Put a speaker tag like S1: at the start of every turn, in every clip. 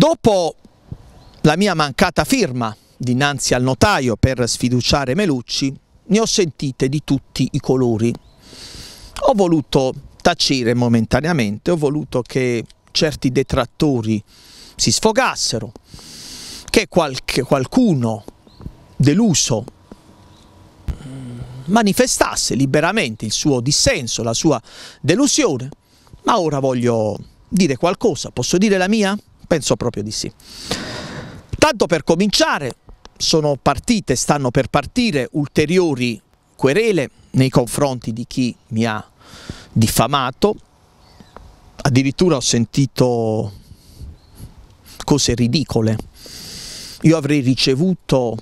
S1: Dopo la mia mancata firma dinanzi al notaio per sfiduciare Melucci, ne ho sentite di tutti i colori. Ho voluto tacere momentaneamente, ho voluto che certi detrattori si sfogassero, che qualche, qualcuno deluso manifestasse liberamente il suo dissenso, la sua delusione, ma ora voglio dire qualcosa, posso dire la mia? Penso proprio di sì. Tanto per cominciare, sono partite, stanno per partire ulteriori querele nei confronti di chi mi ha diffamato, addirittura ho sentito cose ridicole. Io avrei ricevuto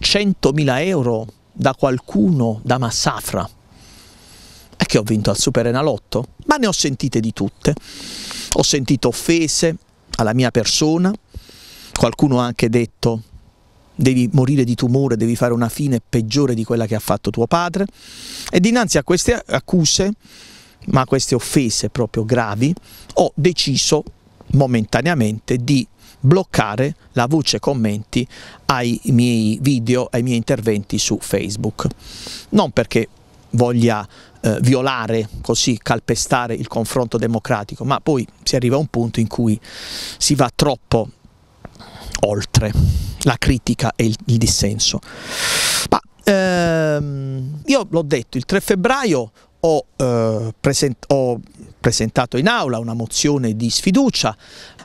S1: 100.000 euro da qualcuno da Massafra. E che ho vinto al Super Enalotto? Ma ne ho sentite di tutte. Ho sentito offese, alla mia persona, qualcuno ha anche detto devi morire di tumore, devi fare una fine peggiore di quella che ha fatto tuo padre e dinanzi a queste accuse, ma a queste offese proprio gravi, ho deciso momentaneamente di bloccare la voce commenti ai miei video, ai miei interventi su Facebook. Non perché voglia eh, violare, così calpestare il confronto democratico, ma poi si arriva a un punto in cui si va troppo oltre la critica e il, il dissenso. Ma ehm, io l'ho detto, il 3 febbraio ho, eh, present ho presentato in aula una mozione di sfiducia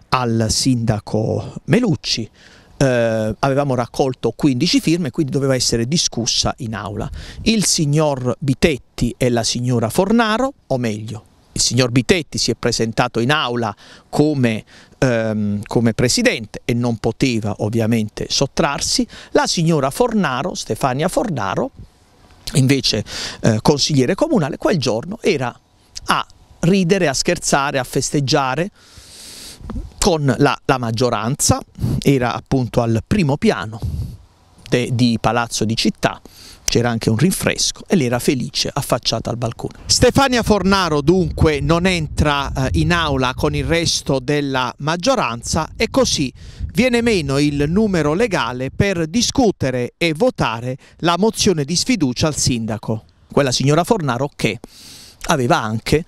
S1: al sindaco Melucci, eh, avevamo raccolto 15 firme, quindi doveva essere discussa in aula. Il signor Bitetti e la signora Fornaro, o meglio, il signor Bitetti si è presentato in aula come, ehm, come, presidente e non poteva ovviamente sottrarsi, la signora Fornaro, Stefania Fornaro, invece eh, consigliere comunale, quel giorno era a ridere, a scherzare, a festeggiare, con la, la maggioranza, era appunto al primo piano de, di Palazzo di Città, c'era anche un rinfresco e lei era felice affacciata al balcone. Stefania Fornaro dunque non entra eh, in aula con il resto della maggioranza e così viene meno il numero legale per discutere e votare la mozione di sfiducia al sindaco, quella signora Fornaro che aveva anche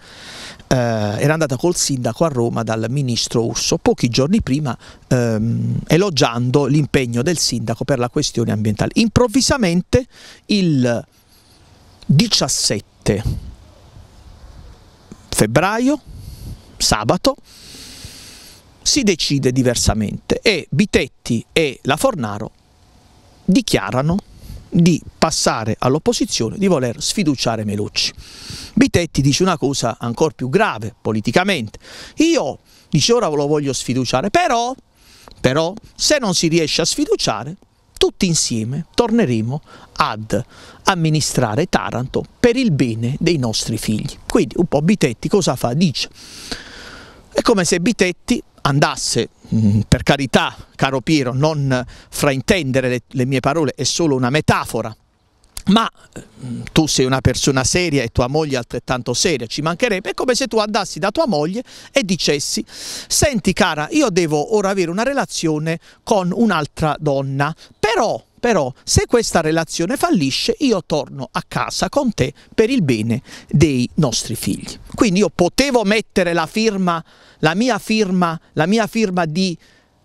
S1: eh, era andata col sindaco a Roma dal ministro Urso pochi giorni prima ehm, elogiando l'impegno del sindaco per la questione ambientale. Improvvisamente il 17 febbraio, sabato, si decide diversamente e Bitetti e la Fornaro dichiarano di passare all'opposizione, di voler sfiduciare Melucci. Bitetti dice una cosa ancora più grave politicamente. Io, dice ora lo voglio sfiduciare, però, però se non si riesce a sfiduciare, tutti insieme torneremo ad amministrare Taranto per il bene dei nostri figli. Quindi un po' Bitetti cosa fa? Dice, è come se Bitetti andasse Mm, per carità, caro Piero, non fraintendere le, le mie parole, è solo una metafora, ma mm, tu sei una persona seria e tua moglie altrettanto seria, ci mancherebbe, è come se tu andassi da tua moglie e dicessi, senti cara, io devo ora avere una relazione con un'altra donna, però però se questa relazione fallisce io torno a casa con te per il bene dei nostri figli. Quindi io potevo mettere la firma, la mia firma, la mia firma di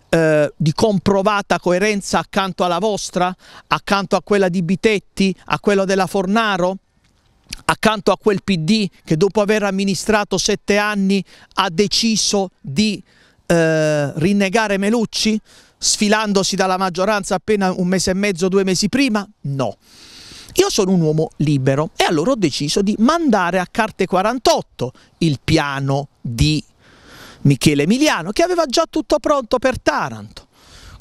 S1: eh, di comprovata coerenza accanto alla vostra, accanto a quella di Bitetti, a quella della Fornaro, accanto a quel PD che dopo aver amministrato sette anni ha deciso di eh, rinnegare Melucci? sfilandosi dalla maggioranza appena un mese e mezzo, due mesi prima? No. Io sono un uomo libero e allora ho deciso di mandare a carte 48 il piano di Michele Emiliano che aveva già tutto pronto per Taranto.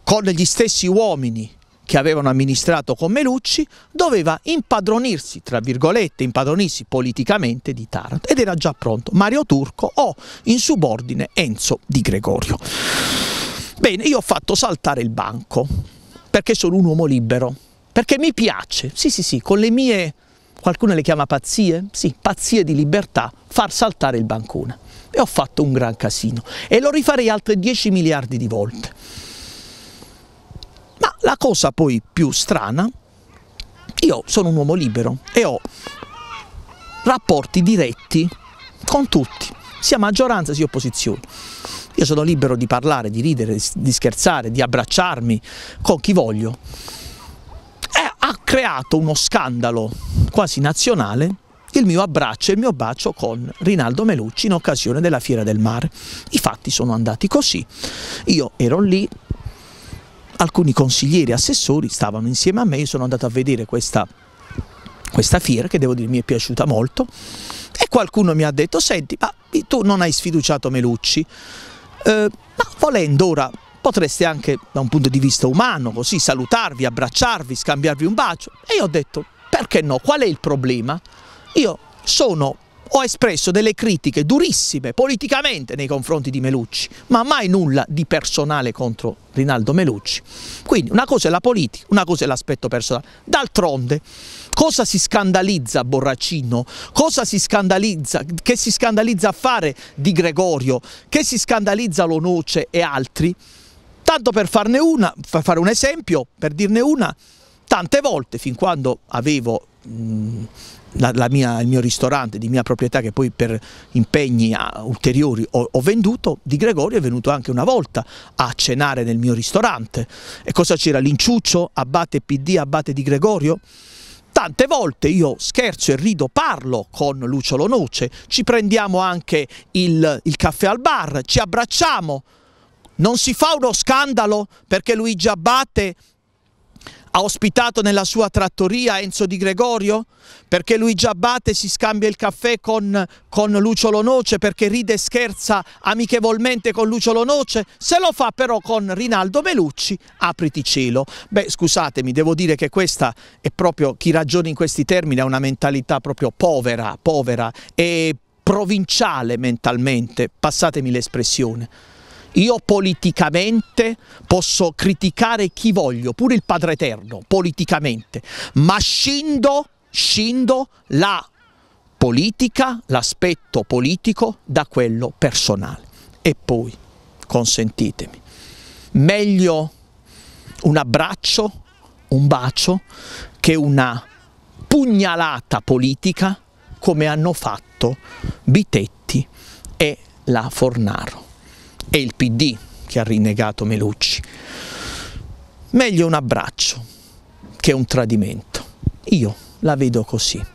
S1: Con gli stessi uomini che avevano amministrato con Melucci doveva impadronirsi, tra virgolette, impadronirsi politicamente di Taranto ed era già pronto Mario Turco o in subordine Enzo Di Gregorio. Bene, io ho fatto saltare il banco, perché sono un uomo libero, perché mi piace, sì sì sì, con le mie, qualcuno le chiama pazzie? Sì, pazzie di libertà, far saltare il bancone. E ho fatto un gran casino, e lo rifarei altre 10 miliardi di volte. Ma la cosa poi più strana, io sono un uomo libero e ho rapporti diretti con tutti, sia maggioranza sia opposizione. Io sono libero di parlare, di ridere, di scherzare, di abbracciarmi con chi voglio. E ha creato uno scandalo quasi nazionale il mio abbraccio e il mio bacio con Rinaldo Melucci in occasione della Fiera del Mare. I fatti sono andati così. Io ero lì, alcuni consiglieri e assessori stavano insieme a me, io sono andato a vedere questa, questa fiera che devo dire mi è piaciuta molto e qualcuno mi ha detto senti ma tu non hai sfiduciato Melucci eh, ma volendo ora potreste anche da un punto di vista umano così salutarvi, abbracciarvi, scambiarvi un bacio. E io ho detto perché no? Qual è il problema? Io sono ho espresso delle critiche durissime politicamente nei confronti di Melucci, ma mai nulla di personale contro Rinaldo Melucci. Quindi una cosa è la politica, una cosa è l'aspetto personale. D'altronde, cosa si scandalizza Borracino? Cosa si scandalizza? Che si scandalizza a fare di Gregorio? Che si scandalizza Lonoce e altri? Tanto per farne una, per fare un esempio, per dirne una, tante volte, fin quando avevo mh, la, la mia, il mio ristorante di mia proprietà che poi per impegni ah, ulteriori ho, ho, venduto, Di Gregorio è venuto anche una volta a cenare nel mio ristorante. E cosa c'era? L'inciuccio, abate PD, abate Di Gregorio? Tante volte io scherzo e rido, parlo con Lucio Lonoce, ci prendiamo anche il, il caffè al bar, ci abbracciamo. Non si fa uno scandalo perché Luigi Abate ha ospitato nella sua trattoria Enzo Di Gregorio? Perché Luigi Abbate si scambia il caffè con, con Luciolo Noce? Perché ride e scherza amichevolmente con Luciolo Noce? Se lo fa però con Rinaldo Melucci, apriti cielo. Beh, scusatemi, devo dire che questa è proprio, chi ragiona in questi termini ha una mentalità proprio povera, povera e provinciale mentalmente, passatemi l'espressione. Io politicamente posso criticare chi voglio, pure il Padre Eterno, politicamente, ma scindo, scindo la politica, l'aspetto politico da quello personale. E poi, consentitemi, meglio un abbraccio, un bacio, che una pugnalata politica come hanno fatto Bitetti e la Fornaro è il PD che ha rinnegato Melucci. Meglio un abbraccio che un tradimento. Io la vedo così.